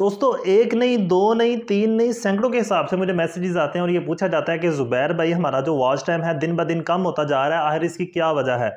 दोस्तों एक नहीं दो नहीं तीन नहीं सैकड़ों के हिसाब से मुझे मैसेजेस आते हैं और ये पूछा जाता है कि ज़ुबैर भाई हमारा जो वॉच टाइम है दिन ब दिन कम होता जा रहा है आखिर इसकी क्या वजह है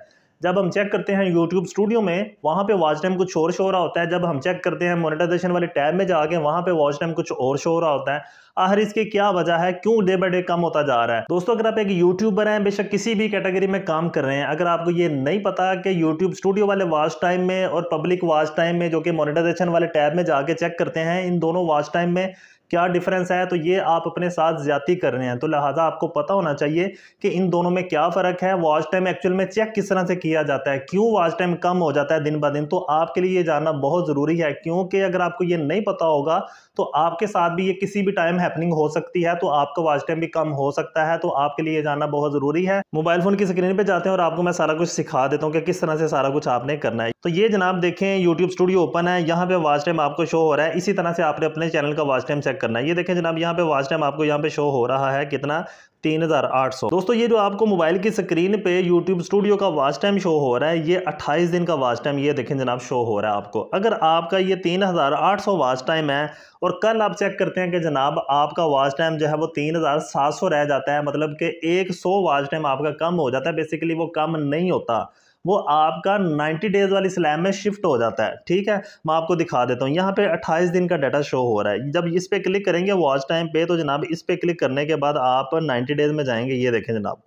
जब हम चेक करते हैं यूट्यूब स्टूडियो में वहाँ पे वॉच टाइम कुछ और शो रहा होता है जब हम चेक करते हैं मोनेटाइजेशन वाले टैब में जाके वहाँ पे वॉच टाइम कुछ और शो हो रहा होता है आखिर इसकी क्या वजह है क्यों डे बाई डे कम होता जा रहा है दोस्तों अगर आप एक यूट्यूबर हैं बेशक किसी भी कैटेगरी में काम कर रहे हैं अगर आपको ये नहीं पता कि यूट्यूब स्टूडियो वाले वॉच टाइम में और पब्लिक वॉच टाइम में जो कि मोनिटाइजेशन वाले टैब में जाके चेक करते हैं इन दोनों वॉच टाइम में क्या डिफरेंस है तो ये आप अपने साथ ज्यादा कर रहे हैं तो लिहाजा आपको पता होना चाहिए कि इन दोनों में क्या फ़र्क है वॉच टाइम एक्चुअल में चेक किस तरह से किया जाता है क्यों वॉच टाइम कम हो जाता है दिन ब दिन तो आपके लिए ये जानना बहुत ज़रूरी है क्योंकि अगर आपको ये नहीं पता होगा तो आपके साथ भी ये किसी भी टाइम हैपनिंग हो सकती है तो आपका वॉच टाइम भी कम हो सकता है तो आपके लिए जानना बहुत ज़रूरी है मोबाइल फ़ोन की स्क्रीन पर जाते हैं और आपको मैं सारा कुछ सिखा देता हूँ कि किस तरह से सारा कुछ आपने करना है तो ये जनाब देखें यूट्यूब स्टूडियो ओपन है यहाँ पे वाच टाइम आपको शो हो रहा है इसी तरह से आपने अपने चैनल का वाच टाइम चेक करना है ये देखें जनाब यहाँ पे वाच टाइम आपको यहाँ पे शो हो रहा है कितना 3800 दोस्तों ये जो आपको मोबाइल की स्क्रीन पे YouTube स्टूडियो का वाच टाइम शो हो रहा है ये 28 दिन का वाच टाइम ये देखें जनाब शो हो रहा है आपको अगर आपका ये 3800 वाच टाइम है और कल आप चेक करते हैं कि जनाब आपका वाच टाइम जो है वो 3700 रह जाता है मतलब कि 100 वाच टाइम आपका कम हो जाता है बेसिकली वो कम नहीं होता वो आपका 90 डेज़ वाली स्लैब में शिफ्ट हो जाता है ठीक है मैं आपको दिखा देता हूँ यहाँ पे 28 दिन का डाटा शो हो रहा है जब इस पर क्लिक करेंगे वॉच टाइम पे तो जनाब इस पर क्लिक करने के बाद आप 90 डेज़ में जाएंगे ये देखें जनाब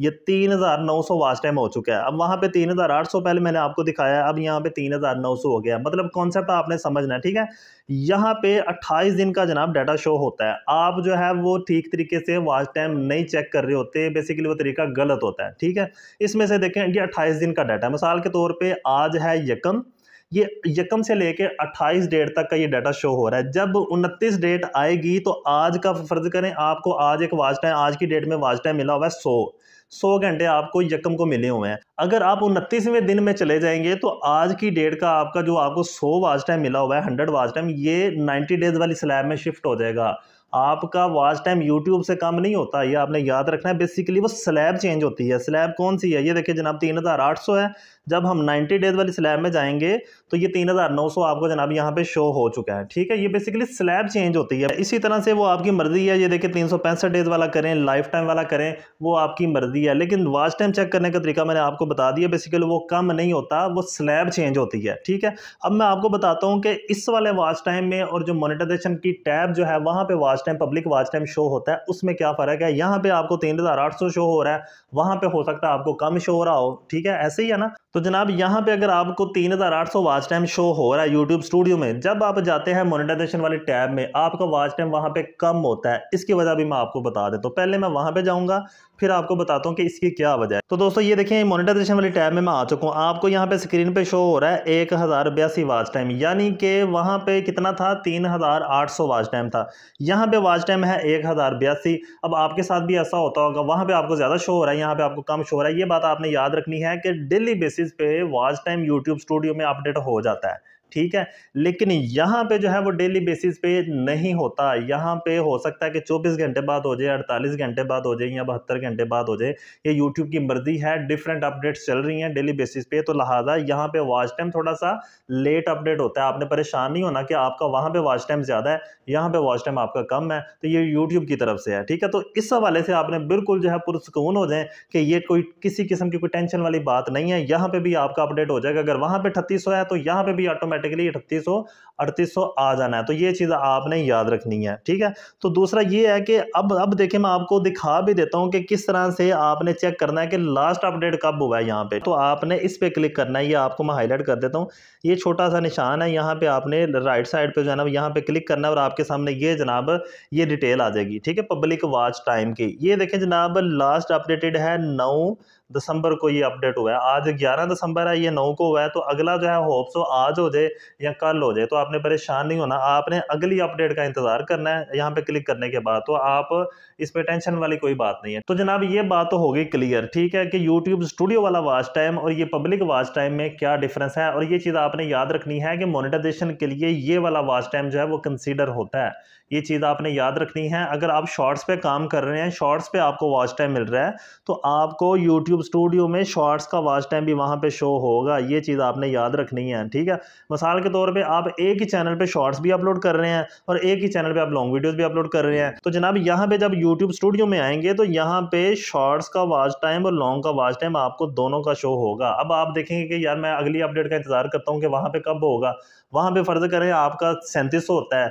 ये तीन हज़ार नौ सौ वाच टाइम हो चुका है अब वहाँ पे तीन हज़ार आठ सौ पहले मैंने आपको दिखाया अब यहाँ पे तीन हज़ार नौ सौ हो गया मतलब कॉन्सेप्ट आपने समझना है ठीक है यहाँ पे अट्ठाईस दिन का जनाब डाटा शो होता है आप जो है वो ठीक तरीके से वाच टाइम नहीं चेक कर रहे होते बेसिकली वो तरीका गलत होता है ठीक है इसमें से देखें ये अट्ठाईस दिन का डाटा मिसाल के तौर पर आज है यकम ये यकम से लेके 28 डेट तक का ये डाटा शो हो रहा है जब 29 डेट आएगी तो आज का फर्ज करें आपको आज एक वाच टाइम आज की डेट में वाच टाइम मिला हुआ है 100 सौ घंटे आपको यकम को मिले हुए हैं अगर आप उनतीसवें दिन में चले जाएंगे तो आज की डेट का आपका जो आपको सौ वाच टाइम मिला हुआ है हंड्रेड वाच टाइम ये नाइन्टी डेज वाली स्लैब में शिफ्ट हो जाएगा आपका वाच टाइम यूट्यूब से कम नहीं होता ये आपने याद रखना है बेसिकली वो स्लैब चेंज होती है स्लैब कौन सी है ये देखिए जनाब तीन हज़ार आठ सौ है जब हम नाइन्टी डेज वाली स्लैब में जाएंगे तो ये तीन हज़ार नौ सौ आपको जनाब यहाँ पे शो हो चुका है ठीक है ये बेसिकली स्लैब चेंज होती है इसी तरह से वो आपकी मर्ज़ी है ये देखिए तीन सौ पैंसठ डेज वाला करें लाइफ टाइम वाला करें वो आपकी मर्ज़ी दिया लेकिन वाच टाइम चेक करने का तरीका मैंने आपको बता दिया बेसिकली वो कम नहीं होता वो स्लैब चेंज होती है ठीक है अब मैं आपको बताता हूँ कि इस वाले वाच टाइम में और जो मोनिटाइजेशन की टैब जो है वहाँ पे watch time public watch time show होता है उसमें क्या फ़र्क है यहाँ पर आपको तीन हज़ार आठ सौ शो हो रहा है वहाँ पर हो सकता है आपको कम शो हो रहा हो ठीक है ऐसे ही है ना तो जनाब यहाँ पे अगर आपको तीन वाच टाइम शो हो रहा है यूट्यूब स्टूडियो में जब आप जाते हैं मोनिटाइजेशन वाले टैब में आपका वाच टाइम वहाँ पर कम होता है इसकी वजह भी मैं आपको बता देता तो हूँ पहले मैं वहाँ पर जाऊँगा फिर आपको बताता हूँ कि इसकी क्या वजह है तो दोस्तों ये देखिए मोनिटाइजेशन वाली टैब में मैं आ चुका हूँ आपको यहाँ पे स्क्रीन पे शो हो रहा है एक हज़ार बयासी वाच टाइम यानी कि वहाँ पे कितना था तीन हज़ार आठ सौ वाच टाइम था यहाँ पे वाच टाइम है एक हज़ार बयासी अब आपके साथ भी ऐसा होता होगा वहाँ पर आपको ज़्यादा शो हो रहा है यहाँ पर आपको कम शो हो रहा है ये बात आपने याद रखनी है कि डेली बेसिस पे वाच टाइम यूट्यूब स्टूडियो में अपडेट हो जाता है ठीक है लेकिन यहाँ पे जो है वो डेली बेसिस पे नहीं होता यहाँ पे हो सकता है कि चौबीस घंटे बाद हो जाए अड़तालीस घंटे बाद हो जाए या बहत्तर घंटे बाद हो जाए ये यूट्यूब की मर्जी है डिफरेंट अपडेट्स चल रही हैं डेली बेसिस पे तो लिहाजा यहाँ पे वॉच टाइम थोड़ा सा लेट अपडेट होता है आपने परेशान नहीं होना कि आपका वहाँ पर वॉच टाइम ज़्यादा है यहाँ पर वॉच टाइम आपका कम है तो ये यूट्यूब की तरफ से है ठीक है तो इस हवाले से आपने बिल्कुल जो है पुरसकून हो जाए कि ये कोई किसी किस्म की कोई टेंशन वाली बात नहीं है यहाँ पर भी आपका अपडेट हो जाएगा अगर वहाँ पर अठतीस है तो यहाँ पर भी ऑटोमेटिक कैटेगरी अड़तीस सौ अड़तीस सौ आ जाना है तो ये चीज़ आपने याद रखनी है ठीक है तो दूसरा ये है कि अब अब देखिए मैं आपको दिखा भी देता हूँ कि किस तरह से आपने चेक करना है कि लास्ट अपडेट कब हुआ है यहाँ पे तो आपने इस पर क्लिक करना है ये आपको मैं हाईलाइट कर देता हूँ ये छोटा सा निशान है यहाँ पे आपने राइट साइड पे जो है ना यहाँ पे क्लिक करना है और आपके सामने ये जनाब ये डिटेल आ जाएगी ठीक है पब्लिक वाच टाइम की ये देखें जनाब लास्ट अपडेटेड है नौ दिसंबर को ये अपडेट हुआ है आज 11 दिसंबर है ये नौ को हुआ है तो अगला जो है होप्स वो आज हो जाए या कल हो जाए तो आपने परेशान नहीं होना आपने अगली अपडेट का इंतज़ार करना है यहाँ पे क्लिक करने के बाद तो आप इस पर टेंशन वाली कोई बात नहीं है तो जनाब ये बात तो होगी क्लियर ठीक है कि यूट्यूब स्टूडियो वाला वाच टाइम और ये पब्लिक वाच टाइम में क्या डिफरेंस है और ये चीज़ आपने याद रखनी है कि मोनिटाइजेशन के लिए ये वाला वाच टाइम जो है वो कंसिडर होता है ये चीज़ आपने याद रखनी है अगर आप शॉर्ट्स पे काम कर रहे हैं शॉर्ट्स पे आपको वाच टाइम मिल रहा है तो आपको यूट्यूब स्टूडियो में शॉर्ट्स का वाच टाइम भी वहां पे शो होगा ये चीज़ आपने याद रखनी है ठीक है मिसाल के तौर पे आप एक ही चैनल पे शॉर्ट्स भी अपलोड कर रहे हैं और एक ही चैनल पे आप लॉन्ग वीडियोस भी अपलोड कर रहे हैं तो जनाब यहाँ पे जब यूट्यूब स्टूडियो में आएंगे तो यहाँ पे शॉर्ट्स का वाच टाइम और लॉन्ग का वाच टाइम आपको दोनों का शो होगा अब आप देखेंगे कि यार मैं अगली अपडेट का इंतजार करता हूँ कि वहाँ पर कब होगा वहाँ पर फर्ज करें आपका सैंतीस होता है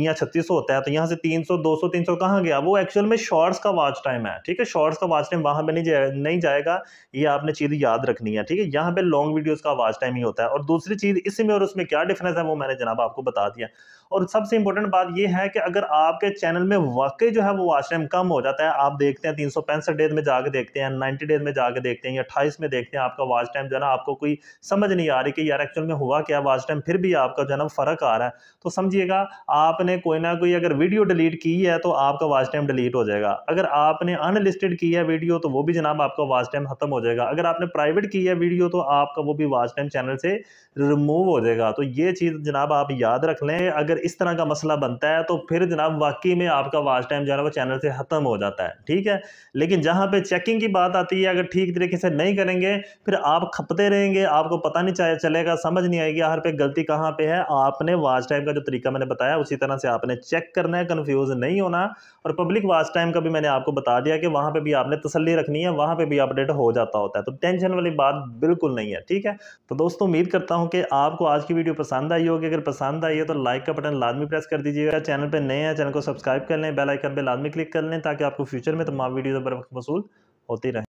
या छत्तीस होता है तो यहाँ से तीन सौ दो सौ तीन सौ कहाँ गया वो एक्चुअल में शॉर्ट्स का वॉच टाइम है ठीक है शॉर्ट्स का वॉच टाइम वहाँ पर नहीं जाए नहीं जाएगा ये आपने चीज़ याद रखनी है ठीक है यहाँ पर लॉन्ग वीडियोज़ का वॉच टाइम ही होता है और दूसरी चीज़ इसी में और उसमें क्या डिफरेंस है वो मैंने जनाब आपको बता दिया और सबसे इंपॉर्टेंट बात यह है कि अगर आपके चैनल में वाकई जो है वो वॉच टाइम कम हो जाता है आप देखते हैं तीन सौ पैंसठ डेज में जाकर देखते हैं नाइन्टी डेज में जाकर देखते हैं या अट्ठाईस में देखते हैं आपका वॉच टाइम जो है ना आपको कोई समझ नहीं आ रही कि यार एक्चुअल में हुआ क्या वॉच टाइम फिर भी आपका जो है ना फ़र्क आ रहा है तो समझिएगा आप आपने कोई ना कोई अगर वीडियो डिलीट की है तो आपका वॉच टाइम डिलीट हो जाएगा अगर आपने अनलिस्टेड की है वीडियो तो वो भी जनाब आपका वॉच टाइम खत्म हो जाएगा अगर आपने प्राइवेट की है वीडियो तो आपका वो भी वॉच टाइम चैनल से रिमूव हो जाएगा तो ये चीज़ जनाब आप याद रख लें अगर इस तरह का मसला बनता है तो फिर जनाब वाकई में आपका वॉच टाइम जो है वो चैनल से ख़त्म हो जाता है ठीक है लेकिन जहाँ पर चेकिंग की बात आती है अगर ठीक तरीके से नहीं करेंगे फिर आप खपते रहेंगे आपको पता नहीं चलेगा समझ नहीं आएगी हर पे गलती कहाँ पर है आपने वॉच टाइम का जो तरीका मैंने बताया उसी तरह से आपने चेक करना है कन्फ्यूज़ नहीं होना और पब्लिक वाच टाइम का भी मैंने आपको बता दिया कि वहाँ पर भी आपने तसली रखनी है वहाँ पर भी अपडेट हो जाता होता है तो टेंशन वाली बात बिल्कुल नहीं है ठीक है तो दोस्तों उम्मीद करता हूँ कि आपको आज की वीडियो पसंद आई होगी अगर पसंद आई है तो लाइक का बटन लाजमी प्रेस कर दीजिएगा चैनल पर नए हैं चैनल को सब्सक्राइब कर लें बेलाइकन पर लाजमी क्लिक कर लें ताकि आपको फ्यूचर में तमाम वीडियो पर वक्त वसूल होती रहे